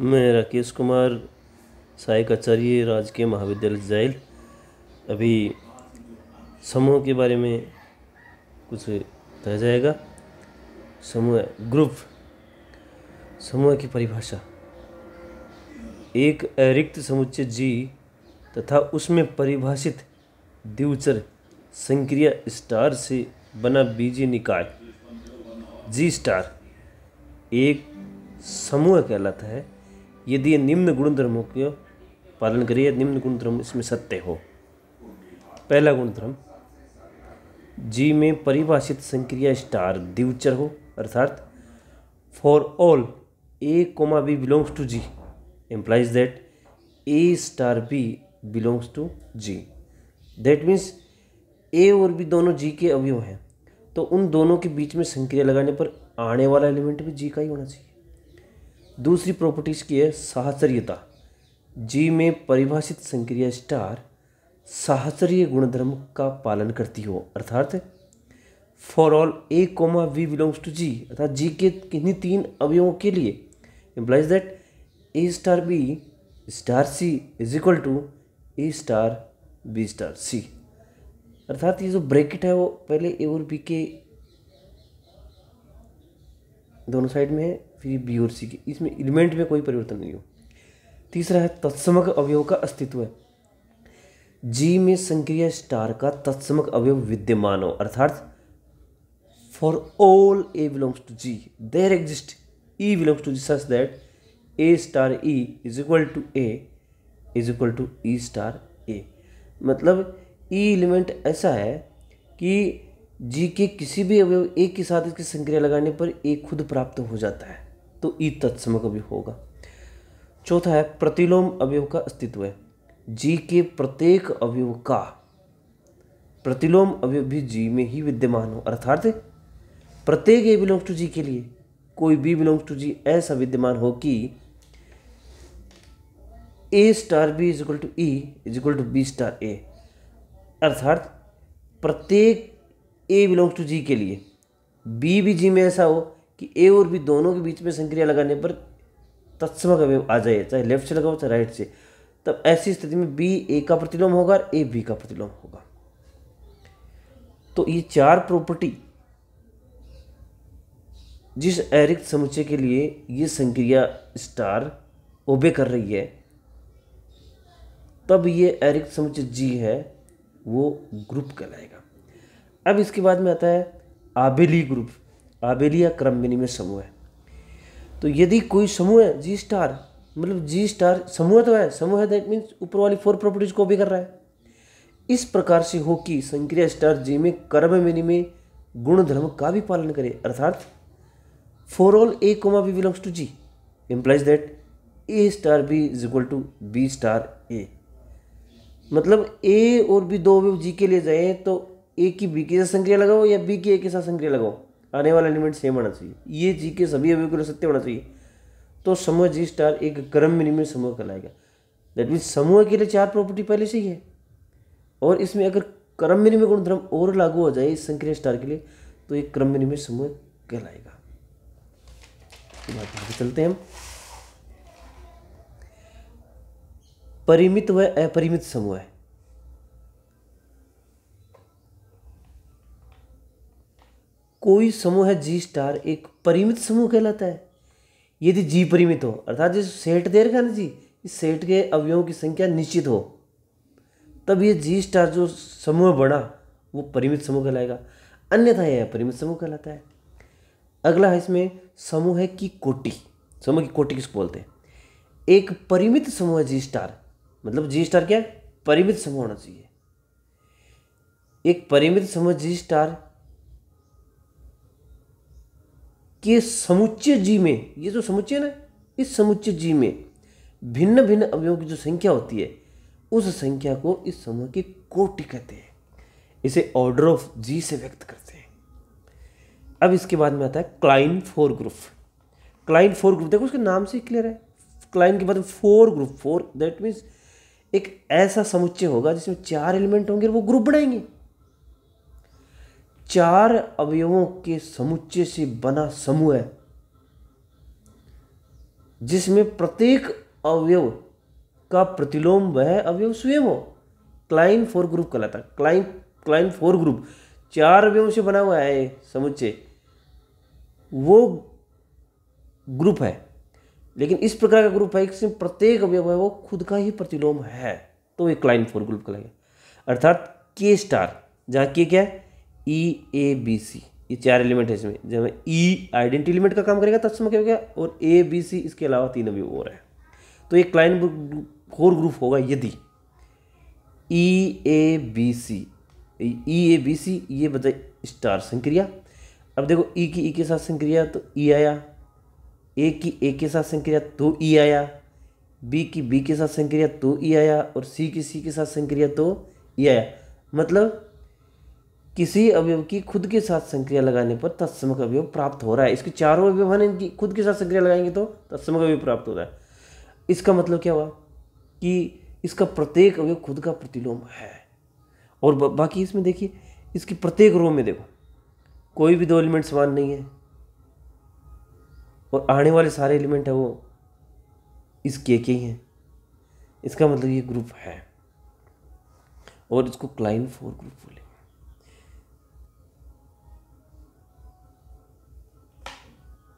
मैं राकेश कुमार सहायक आचार्य राजकीय महाविद्यालय जैल अभी समूह के बारे में कुछ कहा जाएगा समूह ग्रुप समूह की परिभाषा एक अरिक्त समुच्चय जी तथा उसमें परिभाषित द्विचर संक्रिया स्टार से बना बीजी निकाय जी स्टार एक समूह कहलाता है यदि निम्न गुणधर्मों का पालन करिए निम्न गुणधर्म इसमें सत्य हो पहला गुणधर्म जी में परिभाषित संक्रिया स्टार दिवचर हो अर्थात for all a comma b belongs to G implies that a star b belongs to G that means a और बी दोनों जी के अवयव हैं तो उन दोनों के बीच में संक्रिया लगाने पर आने वाला एलिमेंट भी जी का ही होना चाहिए दूसरी प्रॉपर्टीज की है साहचर्यता जी में परिभाषित संक्रिया स्टार साहचर्य गुणधर्म का पालन करती हो अर्थात for all a comma b belongs to G अर्थात जी के किन्हीं तीन अवयवों के लिए implies that a star b star c is equal to a star b star c अर्थात ये जो ब्रैकेट है वो पहले ए और बी के दोनों साइड में है फिर बी और सी की इसमें एलिमेंट में कोई परिवर्तन नहीं हो तीसरा है तत्समक अवयव का अस्तित्व है जी में संक्रिय स्टार का तत्समक अवयव विद्यमान हो अर्थात for all a belongs to G there exist e belongs to G such that a star e is equal to a is equal to e star a मतलब ई e एलिमेंट ऐसा है कि जी के किसी भी अवयव ए के साथ इसकी संक्रिया लगाने पर ए खुद प्राप्त हो जाता है तो ई तत्सम अवयव होगा चौथा है प्रतिलोम अवयव का अस्तित्व है जी के प्रत्येक अवयव का प्रतिलोम अवयव भी जी में ही विद्यमान हो अर्थात प्रत्येक ए बिलोंग्स टू जी के लिए कोई बी बिलोंग्स टू जी ऐसा विद्यमान हो कि a star b is equal to e is equal to b star a अर्थात प्रत्येक ए बिलोंग्स टू जी के लिए बी भी जी में ऐसा हो कि ए और बी दोनों के बीच में संक्रिया लगाने पर तत्समक का आ जाए चाहे लेफ्ट से लगाओ चाहे राइट से तब ऐसी स्थिति में बी ए का प्रतिलोम होगा और ए बी का प्रतिलोम होगा तो ये चार प्रॉपर्टी जिस एरिक समुच्चय के लिए ये संक्रिया स्टार ओबे कर रही है तब ये एरिक समुच्चय जी है वो ग्रुप कहलाएगा अब इसके बाद में आता है आबेली ग्रुप आबेलिया क्रम विनिमय समूह है तो यदि कोई समूह है जी स्टार मतलब जी स्टार समूह तो है समूह है दैट मीन्स ऊपर वाली फोर प्रॉपर्टीज को भी कर रहा है इस प्रकार से हो कि संक्रिया स्टार जी में कर्म विनिमय गुण धर्म का भी पालन करे अर्थात for all a comma b belongs to G implies that a star b is equal to b star a मतलब ए और बी दो जी के लिए जाए तो ए की बी के साथ संक्रिया लगाओ या बी की ए के साथ संक्रिया लगाओ आने वाला एलिमेंट सेम आना चाहिए ये जी के सभी अभिव्यक्ति सत्य होना चाहिए तो समूह जी स्टार एक क्रम विनिमय समूह कहलाएगा दैट मीन्स समूह के लिए चार प्रॉपर्टी पहले से ही है और इसमें अगर क्रम विनिमय गुणधर्म और लागू हो जाए इस संक्रिय स्टार के लिए तो एक क्रम विनिमय समूह कहलाएगा तो चलते हैं हम परिमित व अपरिमित समूह है कोई समूह है जी स्टार एक परिमित समूह कहलाता है यदि जी परिमित हो अर्थात जिस सेठ दे रखा ना जी इस सेठ के अवयवों की संख्या निश्चित हो तब ये जी स्टार जो समूह बना वो परिमित समूह कहलाएगा अन्यथा यह परिमित समूह कहलाता है अगला है इसमें समूह की कोटि समूह की कोटि किसको बोलते हैं एक परिमित समूह है जी स्टार मतलब जी स्टार क्या है परिमित समूह होना चाहिए एक परिमित समूह जी स्टार कि समुच्चय जी में ये जो समुच्चय ना इस समुच्चय जी में भिन्न भिन्न अवयवों की जो संख्या होती है उस संख्या को इस समूह की कोटि कहते हैं इसे ऑर्डर ऑफ जी से व्यक्त करते हैं अब इसके बाद में आता है Klein four group Klein four group देखो उसके नाम से क्लियर है क्लाइन के बाद four group four that means एक ऐसा समुच्चय होगा जिसमें चार एलिमेंट होंगे वो ग्रुप बनाएंगे चार अवयवों के समुच्चय से बना समूह है जिसमें प्रत्येक अवयव का प्रतिलोम वह अवयव स्वयं हो क्लाइन फोर ग्रुप कहलाता है क्लाइन क्लाइन फोर ग्रुप चार अवयवों से बना हुआ है समुच्चय वो ग्रुप है लेकिन इस प्रकार का ग्रुप है इसमें प्रत्येक अवयव है वो खुद का ही प्रतिलोम है तो ये क्लाइन फोर ग्रुप कहलाएगा अर्थात के स्टार जहाँ के क्या है ई ए बी सी ये चार एलिमेंट है इसमें जब ई आइडेंटिटी एलिमेंट का काम करेगा तत्सम क्या हो गया और ए बी सी इसके अलावा तीन अभी और है तो ये क्लाइन फोर ग्रुप होगा यदि ई A B C E A B C ये बताए स्टार संक्रिया अब देखो ई e की ई e के साथ संक्रिया तो ई e आया ए की ए के साथ संक्रिया तो ई आया बी की बी के साथ संक्रिया तो ई आया और सी की सी के साथ संक्रिया तो ई आया मतलब किसी अवयव की खुद के साथ संक्रिया लगाने पर तत्समक अवयव प्राप्त हो रहा है इसके चारों अवयव हैं इनकी खुद के साथ संक्रिया लगाएंगे तो तत्समक अवयव प्राप्त हो रहा है इसका मतलब क्या हुआ कि इसका प्रत्येक अवयव खुद का प्रतिलोम है और बाकी इसमें देखिए इसकी प्रत्येक रो में देखो कोई भी दो एलिमेंट समान नहीं है और आने वाले सारे एलिमेंट हैं वो इस के के ही हैं इसका मतलब ये ग्रुप है और इसको क्लाइन फोर ग्रुप बोले